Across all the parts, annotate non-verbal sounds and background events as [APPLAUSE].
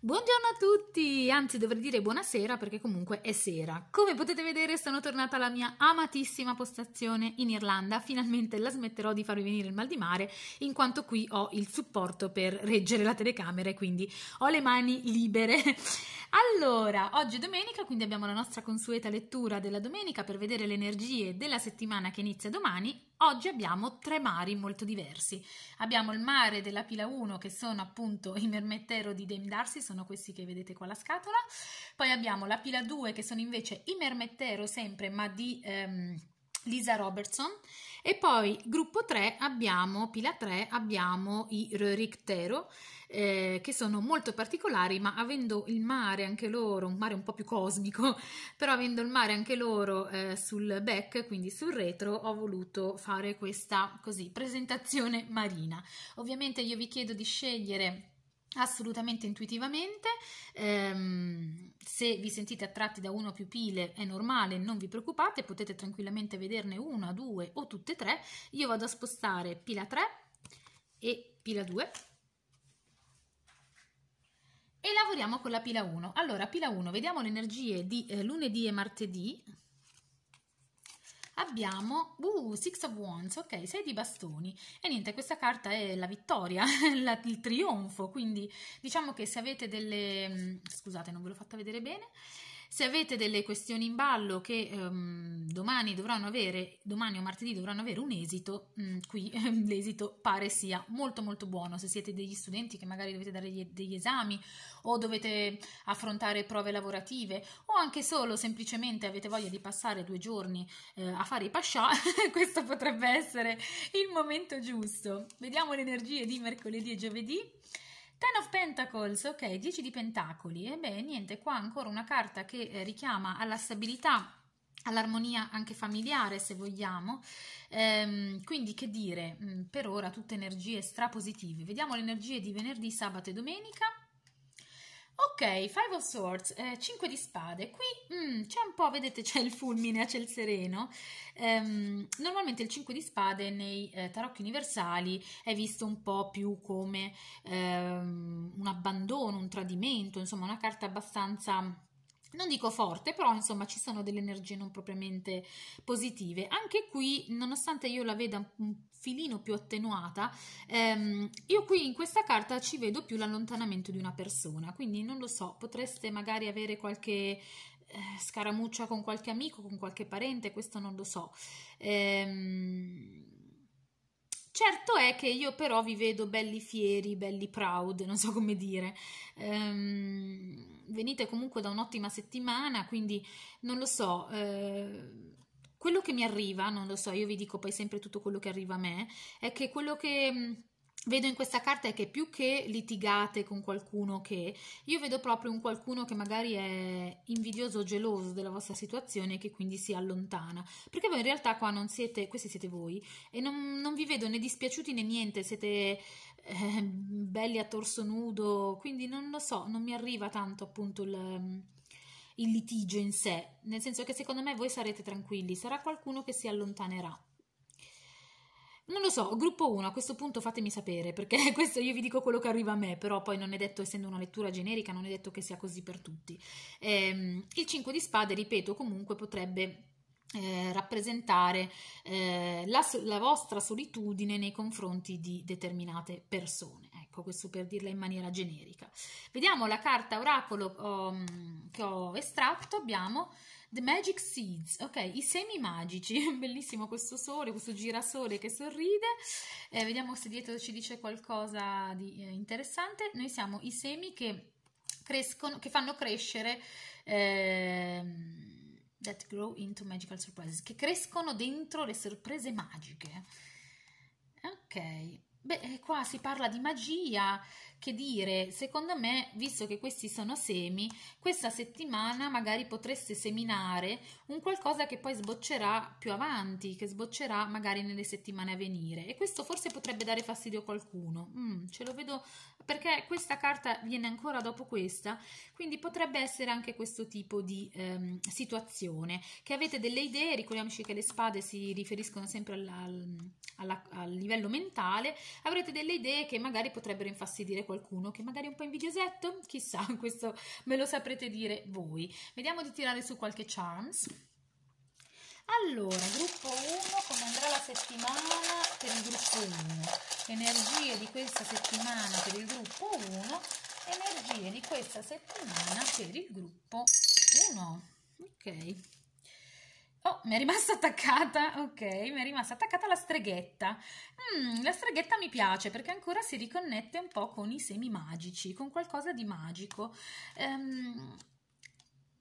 Buongiorno a tutti, anzi dovrei dire buonasera perché comunque è sera. Come potete vedere sono tornata alla mia amatissima postazione in Irlanda, finalmente la smetterò di farvi venire il mal di mare in quanto qui ho il supporto per reggere la telecamera e quindi ho le mani libere. Allora, oggi è domenica, quindi abbiamo la nostra consueta lettura della domenica per vedere le energie della settimana che inizia domani. Oggi abbiamo tre mari molto diversi. Abbiamo il mare della pila 1 che sono appunto i mermettero di Dame Darcy, sono questi che vedete qua la scatola. Poi abbiamo la pila 2 che sono invece i mermettero sempre, ma di ehm, Lisa Robertson e poi gruppo 3 abbiamo, pila 3 abbiamo i Röriktero eh, che sono molto particolari ma avendo il mare anche loro, un mare un po' più cosmico, [LAUGHS] però avendo il mare anche loro eh, sul back, quindi sul retro, ho voluto fare questa così presentazione marina. Ovviamente io vi chiedo di scegliere assolutamente intuitivamente ehm, se vi sentite attratti da uno o più pile è normale, non vi preoccupate, potete tranquillamente vederne una, due o tutte e tre. Io vado a spostare pila 3 e pila 2 e lavoriamo con la pila 1. Allora, pila 1, vediamo le energie di eh, lunedì e martedì abbiamo uh, Six of Wands, ok, sei di bastoni. E niente, questa carta è la vittoria, [LAUGHS] la, il trionfo, quindi diciamo che se avete delle... Mm, scusate, non ve l'ho fatta vedere bene. Se avete delle questioni in ballo che um, domani dovranno avere, domani o martedì dovranno avere un esito, mh, mm, qui ehm, l'esito pare sia molto molto buono. Se siete degli studenti che magari dovete dare gli, degli esami o dovete affrontare prove lavorative o anche solo semplicemente avete voglia di passare due giorni eh, a fare i pascià, [LAUGHS] questo potrebbe essere il momento giusto. Vediamo le energie di mercoledì e giovedì. Ten of Pentacles, ok, 10 di pentacoli. E beh, niente, qua ancora una carta che eh, richiama alla stabilità all'armonia anche familiare se vogliamo ehm, quindi che dire mm, per ora tutte energie strapositive vediamo le energie di venerdì sabato e domenica Ok, Five of Swords, eh, 5 di spade. Qui mm, c'è un po', vedete, c'è il fulmine a ciel sereno. Um, normalmente il 5 di spade nei eh, tarocchi universali è visto un po' più come um, un abbandono, un tradimento, insomma una carta abbastanza non dico forte, però insomma ci sono delle energie non propriamente positive. Anche qui, nonostante io la veda un filino più attenuata, ehm, io qui in questa carta ci vedo più l'allontanamento di una persona, quindi non lo so, potreste magari avere qualche eh, scaramuccia con qualche amico, con qualche parente, questo non lo so. Ehm, Certo è che io però vi vedo belli fieri, belli proud, non so come dire. Ehm, venite comunque da un'ottima settimana, quindi non lo so. Eh, quello che mi arriva, non lo so, io vi dico poi sempre tutto quello che arriva a me, è che quello che vedo in questa carta è che più che litigate con qualcuno che io vedo proprio un qualcuno che magari è invidioso o geloso della vostra situazione e che quindi si allontana perché voi in realtà qua non siete questi siete voi e non, non vi vedo né dispiaciuti né niente siete eh, belli a torso nudo quindi non lo so non mi arriva tanto appunto il, il litigio in sé nel senso che secondo me voi sarete tranquilli sarà qualcuno che si allontanerà non lo so, gruppo 1, a questo punto fatemi sapere, perché [LAUGHS] questo io vi dico quello che arriva a me, però poi non è detto, essendo una lettura generica, non è detto che sia così per tutti. Ehm, il 5 di spade, ripeto, comunque potrebbe eh, rappresentare eh, la, la, vostra solitudine nei confronti di determinate persone. Ecco, questo per dirla in maniera generica. Vediamo la carta oracolo um, che ho estratto. Abbiamo The Magic Seeds, ok, i semi magici, [LAUGHS] bellissimo questo sole, questo girasole che sorride, eh, vediamo se dietro ci dice qualcosa di eh, interessante, noi siamo i semi che crescono, che fanno crescere... Eh, that grow into magical surprises, che crescono dentro le sorprese magiche. Ok, Beh, eh, qua si parla di magia, che dire, secondo me, visto che questi sono semi, questa settimana magari potreste seminare un qualcosa che poi sboccerà più avanti, che sboccerà magari nelle settimane a venire. E questo forse potrebbe dare fastidio a qualcuno, mm, ce lo vedo, perché questa carta viene ancora dopo questa, quindi potrebbe essere anche questo tipo di ehm, situazione, che avete delle idee, ricordiamoci che le spade si riferiscono sempre alla, alla, al livello mentale, avrete delle idee che magari potrebbero infastidire qualcuno, che magari è un po' invidiosetto, chissà, [LAUGHS] questo me lo saprete dire voi. Vediamo di tirare su qualche charms. Allora, gruppo 1, come andrà la settimana per il gruppo 1? Energie di questa settimana per il gruppo 1, energie di questa settimana per il gruppo 1. Ok. Oh, mi è rimasta attaccata, ok, mi è rimasta attaccata la streghetta. Mm, la streghetta mi piace perché ancora si riconnette un po' con i semi magici, con qualcosa di magico. Um,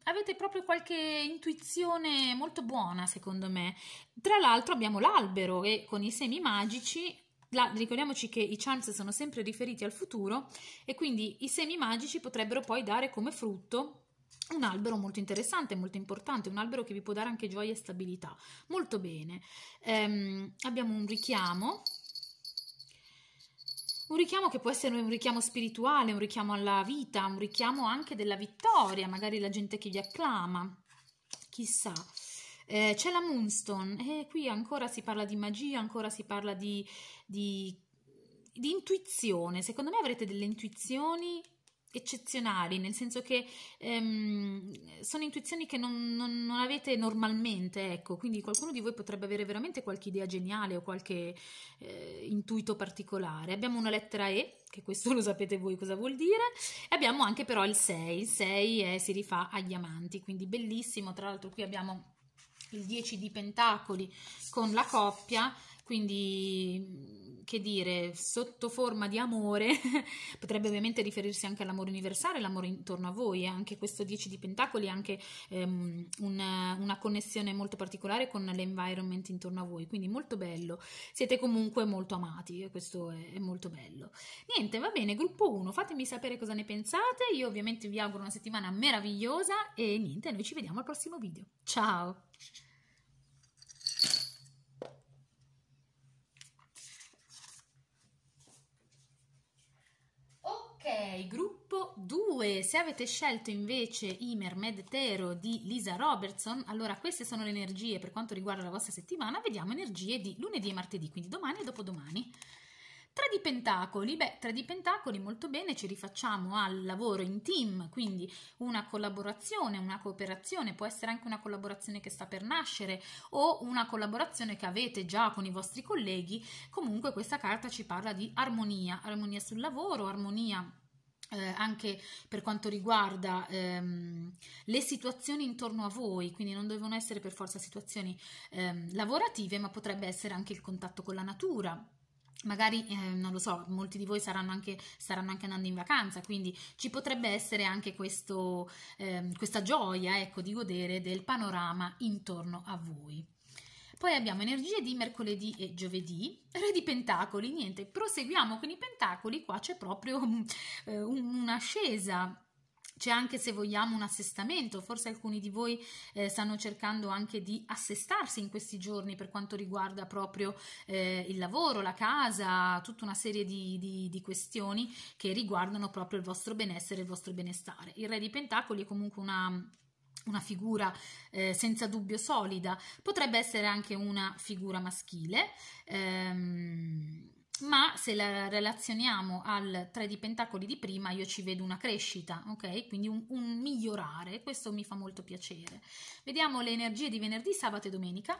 avete proprio qualche intuizione molto buona, secondo me. Tra l'altro abbiamo l'albero e con i semi magici la, ricordiamoci che i chance sono sempre riferiti al futuro e quindi i semi magici potrebbero poi dare come frutto un albero molto interessante, molto importante, un albero che vi può dare anche gioia e stabilità. Molto bene, ehm, abbiamo un richiamo, un richiamo che può essere un richiamo spirituale, un richiamo alla vita, un richiamo anche della vittoria, magari la gente che vi acclama, chissà. Eh, c'è la Moonstone e qui ancora si parla di magia, ancora si parla di, di, di intuizione. Secondo me avrete delle intuizioni eccezionali, nel senso che ehm, sono intuizioni che non, non, non, avete normalmente, ecco, quindi qualcuno di voi potrebbe avere veramente qualche idea geniale o qualche eh, intuito particolare. Abbiamo una lettera E, che questo [LAUGHS] lo sapete voi cosa vuol dire, e abbiamo anche però il 6, il 6 è, si rifà agli amanti, quindi bellissimo, tra l'altro qui abbiamo il 10 di pentacoli con la coppia, quindi che dire, sotto forma di amore, [LAUGHS] potrebbe ovviamente riferirsi anche all'amore universale, l'amore intorno a voi, anche questo 10 di Pentacoli, anche ehm, una, una connessione molto particolare con l'environment intorno a voi, quindi molto bello, siete comunque molto amati e questo è, è molto bello. Niente, va bene, gruppo 1, fatemi sapere cosa ne pensate, io ovviamente vi auguro una settimana meravigliosa e niente, noi ci vediamo al prossimo video, ciao! Ok, gruppo 2. Se avete scelto invece i Mermaid Tero di Lisa Robertson, allora queste sono le energie per quanto riguarda la vostra settimana. Vediamo energie di lunedì e martedì, quindi domani e dopodomani. Tre di pentacoli, beh, tre di pentacoli molto bene, ci rifacciamo al lavoro in team, quindi una collaborazione, una cooperazione, può essere anche una collaborazione che sta per nascere o una collaborazione che avete già con i vostri colleghi, comunque questa carta ci parla di armonia, armonia sul lavoro, armonia eh, anche per quanto riguarda ehm, le situazioni intorno a voi, quindi non devono essere per forza situazioni ehm, lavorative, ma potrebbe essere anche il contatto con la natura, magari eh, non lo so, molti di voi saranno anche, staranno anche andando in vacanza, quindi ci potrebbe essere anche questo, eh, questa gioia ecco, di godere del panorama intorno a voi. Poi abbiamo energie di mercoledì e giovedì, re di pentacoli, niente, proseguiamo con i pentacoli, qua c'è proprio [LAUGHS] eh, un'ascesa c'è anche se vogliamo un assestamento, forse alcuni di voi eh, stanno cercando anche di assestarsi in questi giorni per quanto riguarda proprio eh, il lavoro, la casa, tutta una serie di, di, di, questioni che riguardano proprio il vostro benessere, il vostro benestare. Il Re di Pentacoli è comunque una una figura eh, senza dubbio solida, potrebbe essere anche una figura maschile. Ehm, ma se la relazioniamo al 3 di pentacoli di prima io ci vedo una crescita, ok? Quindi un, un migliorare, questo mi fa molto piacere. Vediamo le energie di venerdì, sabato e domenica.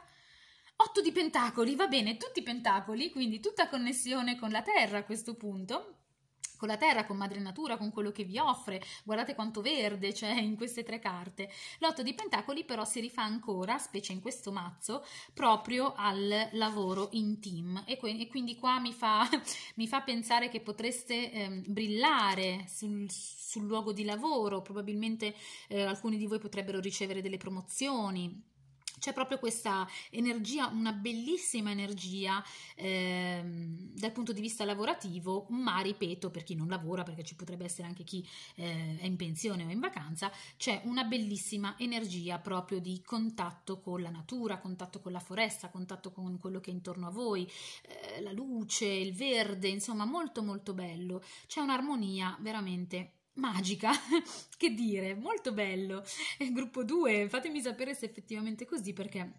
8 di pentacoli, va bene, tutti i pentacoli, quindi tutta connessione con la terra a questo punto, con la terra, con madre natura, con quello che vi offre. Guardate quanto verde c'è in queste tre carte. L'otto di pentacoli però si rifà ancora, specie in questo mazzo, proprio al lavoro in team e, que- e quindi qua mi fa, [LAUGHS] mi fa, pensare che potreste ehm, brillare sul, sul, luogo di lavoro, probabilmente eh, alcuni di voi potrebbero ricevere delle promozioni c'è proprio questa energia, una bellissima energia eh, dal punto di vista lavorativo, ma ripeto, per chi non lavora, perché ci potrebbe essere anche chi eh, è in pensione o in vacanza, c'è una bellissima energia proprio di contatto con la natura, contatto con la foresta, contatto con quello che è intorno a voi, eh, la luce, il verde, insomma molto molto bello, c'è un'armonia veramente magica, [LAUGHS] che dire, molto bello. Il eh, gruppo 2, fatemi sapere se è effettivamente così perché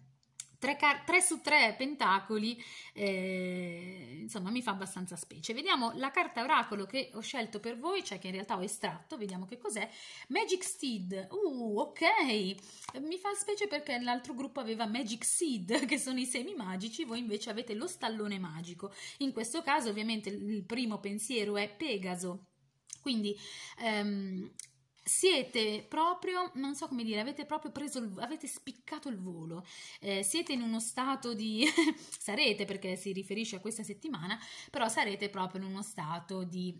3, car- 3 su 3 pentacoli, eh, insomma, mi fa abbastanza specie. Vediamo la carta oracolo che ho scelto per voi, cioè che in realtà ho estratto, vediamo che cos'è. Magic Seed, uh, ok, mi fa specie perché l'altro gruppo aveva Magic Seed, [LAUGHS] che sono i semi magici, voi invece avete lo stallone magico. In questo caso, ovviamente, il primo pensiero è Pegaso quindi ehm, siete proprio, non so come dire, avete proprio preso, il, avete spiccato il volo, eh, siete in uno stato di, [LAUGHS] sarete perché si riferisce a questa settimana, però sarete proprio in uno stato di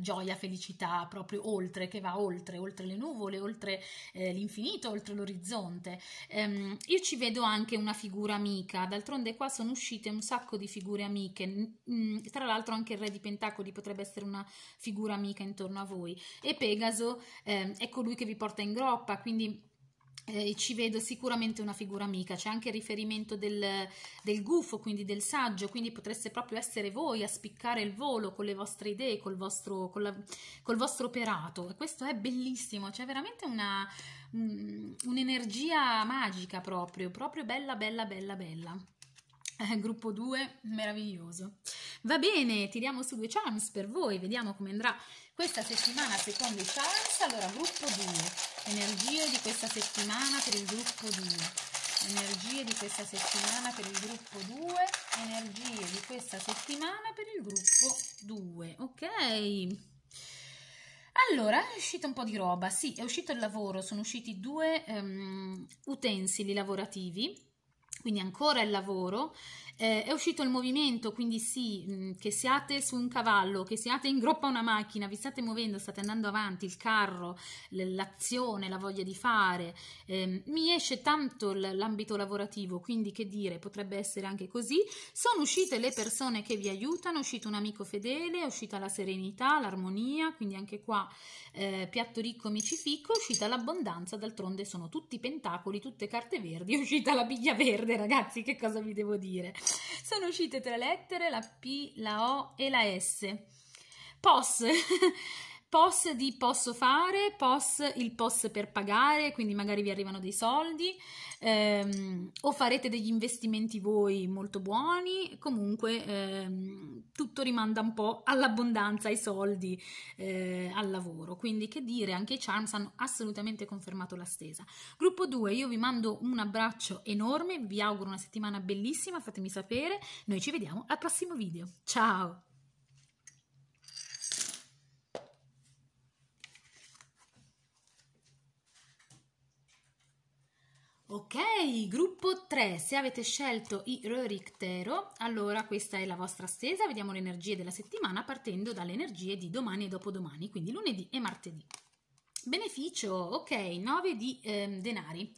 gioia, felicità, proprio oltre, che va oltre, oltre le nuvole, oltre eh, l'infinito, oltre l'orizzonte. Ehm, io ci vedo anche una figura amica, d'altronde qua sono uscite un sacco di figure amiche, mm, tra l'altro anche il re di Pentacoli potrebbe essere una figura amica intorno a voi e Pegaso eh, è colui ecco che vi porta in groppa, quindi eh, ci vedo sicuramente una figura amica, c'è anche il riferimento del, del, gufo, quindi del saggio, quindi potreste proprio essere voi a spiccare il volo con le vostre idee, col vostro, col la, col vostro operato e questo è bellissimo, c'è veramente una, mm, un'energia magica proprio, proprio bella, bella, bella, bella. Eh, gruppo 2, meraviglioso. Va bene, tiriamo su due charms per voi, vediamo come andrà questa settimana secondo i charms. Allora, gruppo 2 Energie di questa settimana per il gruppo 2. Energie di questa settimana per il gruppo 2. Energie di questa settimana per il gruppo 2. Ok. Allora, è uscita un po' di roba, sì, è uscito il lavoro, sono usciti due um, utensili lavorativi quindi ancora il lavoro. Eh, è uscito il movimento, quindi sì, mm, che siate su un cavallo, che siate in groppa a una macchina, vi state muovendo, state andando avanti, il carro, l'azione, la voglia di fare. Eh, mi esce tanto l'ambito lavorativo, quindi che dire, potrebbe essere anche così. Sono uscite le persone che vi aiutano, è uscito un amico fedele, è uscita la serenità, l'armonia, quindi anche qua eh, piatto ricco, amici fico, è uscita l'abbondanza, d'altronde sono tutti pentacoli, tutte carte verdi, è uscita la biglia verde ragazzi, che cosa vi devo dire? Sono uscite tre lettere, la P, la O e la S. POS. POS di posso fare, POS il POS per pagare, quindi magari vi arrivano dei soldi, ehm, o farete degli investimenti voi molto buoni, comunque ehm, tutto rimanda un po' all'abbondanza, ai soldi, eh, al lavoro. Quindi che dire, anche i Charms hanno assolutamente confermato la stesa. Gruppo 2, io vi mando un abbraccio enorme, vi auguro una settimana bellissima, fatemi sapere, noi ci vediamo al prossimo video. Ciao! Ok, gruppo 3, se avete scelto i Rörichtero, allora questa è la vostra stesa, vediamo le energie della settimana partendo dalle energie di domani e dopodomani, quindi lunedì e martedì. Beneficio, ok, 9 di ehm, eh, denari.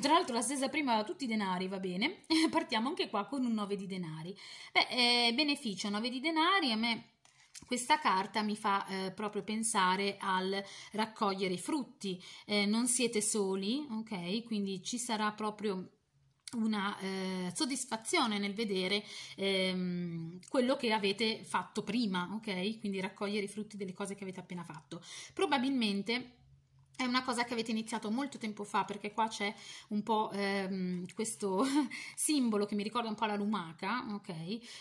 Tra l'altro la stessa prima tutti i denari, va bene. [LAUGHS] Partiamo anche qua con un 9 di denari. Beh, eh, beneficio 9 di denari, a me questa carta mi fa eh, proprio pensare al raccogliere i frutti, eh, non siete soli, ok? Quindi ci sarà proprio una eh, soddisfazione nel vedere ehm, quello che avete fatto prima, ok? Quindi raccogliere i frutti delle cose che avete appena fatto. Probabilmente è una cosa che avete iniziato molto tempo fa perché qua c'è un po' ehm, questo [LAUGHS] simbolo che mi ricorda un po' la lumaca, ok?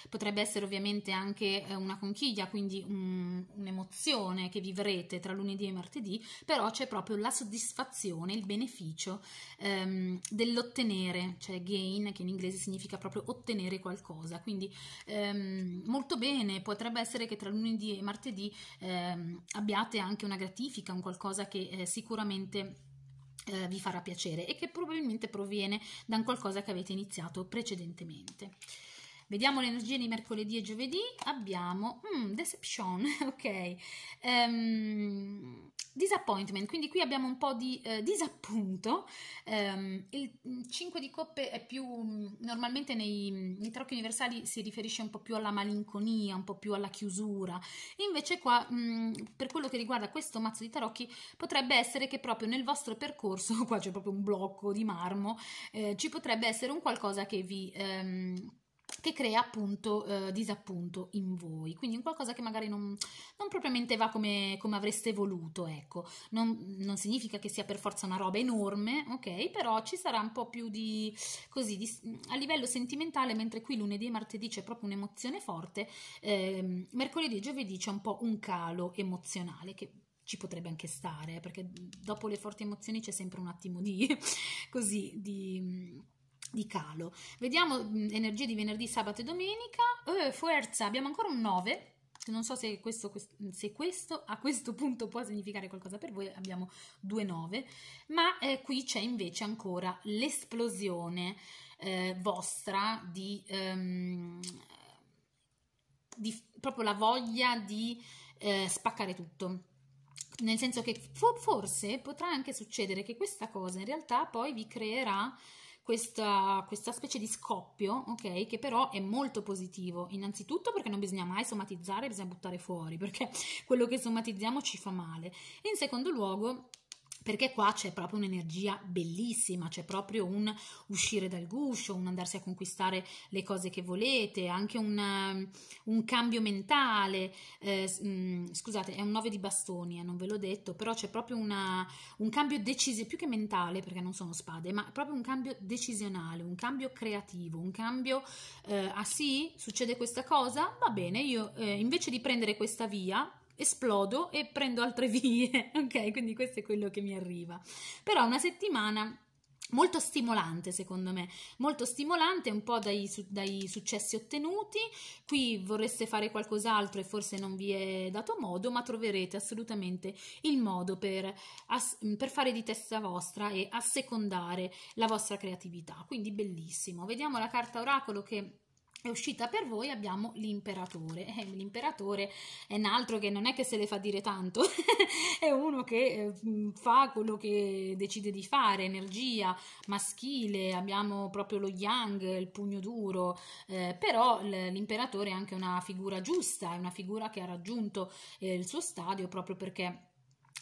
Potrebbe essere ovviamente anche eh, una conchiglia, quindi un'emozione che vivrete tra lunedì e martedì, però c'è proprio la soddisfazione, il beneficio ehm, dell'ottenere, cioè gain che in inglese significa proprio ottenere qualcosa, quindi ehm, molto bene, potrebbe essere che tra lunedì e martedì ehm, abbiate anche una gratifica, un qualcosa che eh, si sicuramente eh, vi farà piacere e che probabilmente proviene da un qualcosa che avete iniziato precedentemente. Vediamo le energie di mercoledì e giovedì. Abbiamo mm, deception, [LAUGHS] ok. Um, disappointment, quindi qui abbiamo un po' di eh, disappunto. Um, il 5 mm, di coppe è più mm, normalmente nei, mm, nei tarocchi universali si riferisce un po' più alla malinconia, un po' più alla chiusura. Invece qua mh, per quello che riguarda questo mazzo di tarocchi potrebbe essere che proprio nel vostro percorso, [LAUGHS] qua c'è proprio un blocco di marmo, eh, ci potrebbe essere un qualcosa che vi ehm, che crea appunto eh, disappunto in voi, quindi un qualcosa che magari non, non propriamente va come, come, avreste voluto, ecco, non, non, significa che sia per forza una roba enorme, ok, però ci sarà un po' più di così di, a livello sentimentale, mentre qui lunedì e martedì c'è proprio un'emozione forte, eh, mercoledì e giovedì c'è un po' un calo emozionale che ci potrebbe anche stare, eh, perché dopo le forti emozioni c'è sempre un attimo di [LAUGHS] così di di calo. Vediamo mm, energie di venerdì, sabato e domenica. Eh, forza, abbiamo ancora un 9. Non so se questo, se questo, a questo punto può significare qualcosa per voi, abbiamo due 9 ma eh, qui c'è invece ancora l'esplosione eh, vostra di, ehm, di, proprio la voglia di eh, spaccare tutto nel senso che forse potrà anche succedere che questa cosa in realtà poi vi creerà questa, questa specie di scoppio, ok? Che però è molto positivo, innanzitutto perché non bisogna mai somatizzare, bisogna buttare fuori, perché [LAUGHS] quello che somatizziamo ci fa male. E in secondo luogo perché qua c'è proprio un'energia bellissima, c'è proprio un uscire dal guscio, un andarsi a conquistare le cose che volete, anche un, um, un cambio mentale. Eh, mm, scusate, è un 9 di bastoni, eh, non ve l'ho detto, però c'è proprio una, un cambio decisionale, più che mentale, perché non sono spade, ma proprio un cambio decisionale, un cambio creativo, un cambio, eh, ah sì, succede questa cosa, va bene, io eh, invece di prendere questa via, esplodo e prendo altre [LAUGHS] vie, ok? Quindi questo è quello che mi arriva. Però una settimana molto stimolante secondo me, molto stimolante un po' dai, dai, successi ottenuti, qui vorreste fare qualcos'altro e forse non vi è dato modo, ma troverete assolutamente il modo per, per fare di testa vostra e assecondare la vostra creatività, quindi bellissimo. Vediamo la carta oracolo che è uscita per voi abbiamo l'imperatore. Eh, l'imperatore è un altro che non è che se le fa dire tanto, [LAUGHS] è uno che eh, fa quello che decide di fare, energia maschile, abbiamo proprio lo yang, il pugno duro, eh, però l'imperatore è anche una figura giusta, è una figura che ha raggiunto eh, il suo stadio proprio perché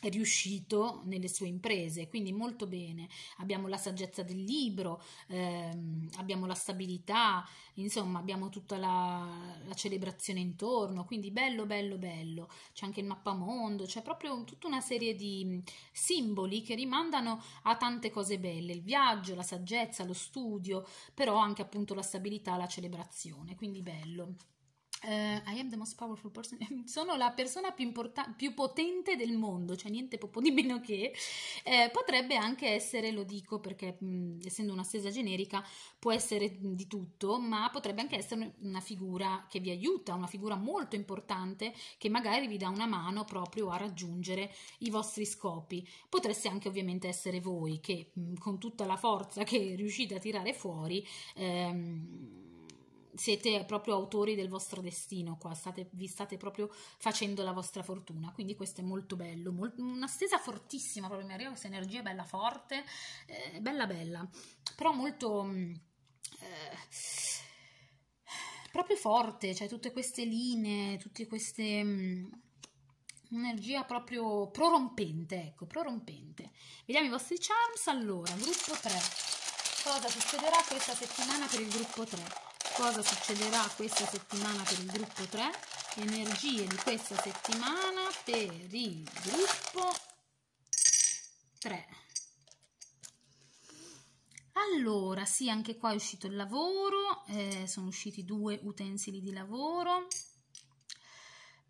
riuscito nelle sue imprese, quindi molto bene. Abbiamo la saggezza del libro, ehm, abbiamo la stabilità, insomma abbiamo tutta la, la, celebrazione intorno, quindi bello, bello, bello. C'è anche il mappamondo, c'è proprio tutta una serie di mm, simboli che rimandano a tante cose belle, il viaggio, la saggezza, lo studio, però anche appunto la stabilità, la celebrazione, quindi bello. Uh, I am the most powerful person. [LAUGHS] Sono la persona più, importa- più potente del mondo, cioè niente poco di meno che. Eh, potrebbe anche essere, lo dico perché mh, essendo una stesa generica, può essere di tutto, ma potrebbe anche essere una figura che vi aiuta, una figura molto importante che magari vi dà una mano proprio a raggiungere i vostri scopi. Potreste anche ovviamente essere voi che mh, con tutta la forza che riuscite a tirare fuori. Ehm, siete proprio autori del vostro destino qua, state, vi state proprio facendo la vostra fortuna, quindi questo è molto bello, molt, una stesa fortissima proprio, mi arriva questa energia bella forte, eh, bella bella, però molto... Mm, eh, proprio forte, cioè tutte queste linee, tutte queste... Mh, mm, energia proprio prorompente, ecco, prorompente. Vediamo i vostri charms. Allora, gruppo 3. Cosa succederà questa settimana per il gruppo 3? cosa succederà questa settimana per il gruppo 3, energie di questa settimana per il gruppo 3. Allora, sì, anche qua è uscito il lavoro, eh, sono usciti due utensili di lavoro,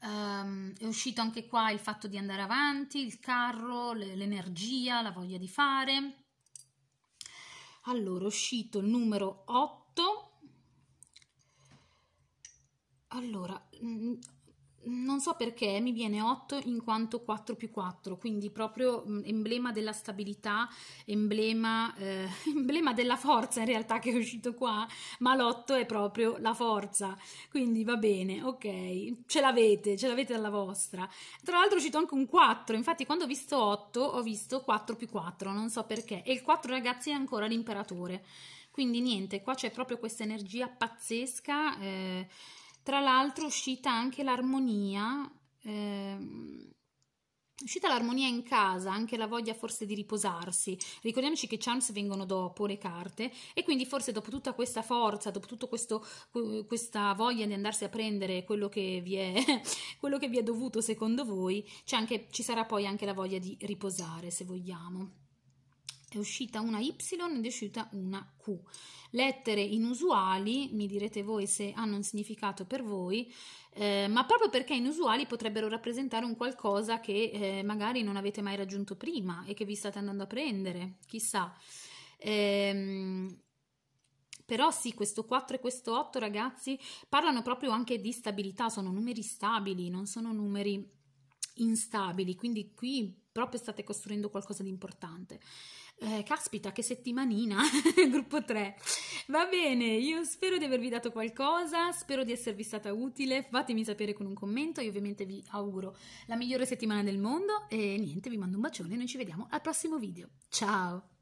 Um, è uscito anche qua il fatto di andare avanti, il carro, l'energia, la voglia di fare. Allora, è uscito il numero 8, allora, mm, non so perché mi viene 8 in quanto 4 più 4, quindi proprio mm, emblema della stabilità, emblema, eh, [LAUGHS] emblema della forza in realtà che è uscito qua, ma l'8 è proprio la forza, quindi va bene, ok, ce l'avete, ce l'avete dalla vostra. Tra l'altro è uscito anche un 4, infatti quando ho visto 8 ho visto 4 più 4, non so perché, e il 4 ragazzi è ancora l'imperatore, quindi niente, qua c'è proprio questa energia pazzesca. Eh, tra l'altro è uscita anche l'armonia, ehm, uscita l'armonia in casa, anche la voglia forse di riposarsi. Ricordiamoci che i charms vengono dopo le carte e quindi forse dopo tutta questa forza, dopo tutta questa voglia di andarsi a prendere quello che vi è, [LAUGHS] quello che vi è dovuto secondo voi, anche, ci sarà poi anche la voglia di riposare se vogliamo è uscita una Y ed è uscita una Q. Lettere inusuali, mi direte voi se hanno un significato per voi, eh, ma proprio perché inusuali potrebbero rappresentare un qualcosa che eh, magari non avete mai raggiunto prima e che vi state andando a prendere, chissà. Ehm, però sì, questo 4 e questo 8 ragazzi parlano proprio anche di stabilità, sono numeri stabili, non sono numeri instabili, quindi qui proprio state costruendo qualcosa di importante. Eh, caspita, che settimanina, [LAUGHS] gruppo 3. Va bene, io spero di avervi dato qualcosa, spero di esservi stata utile, fatemi sapere con un commento, io ovviamente vi auguro la migliore settimana del mondo e niente, vi mando un bacione, noi ci vediamo al prossimo video. Ciao!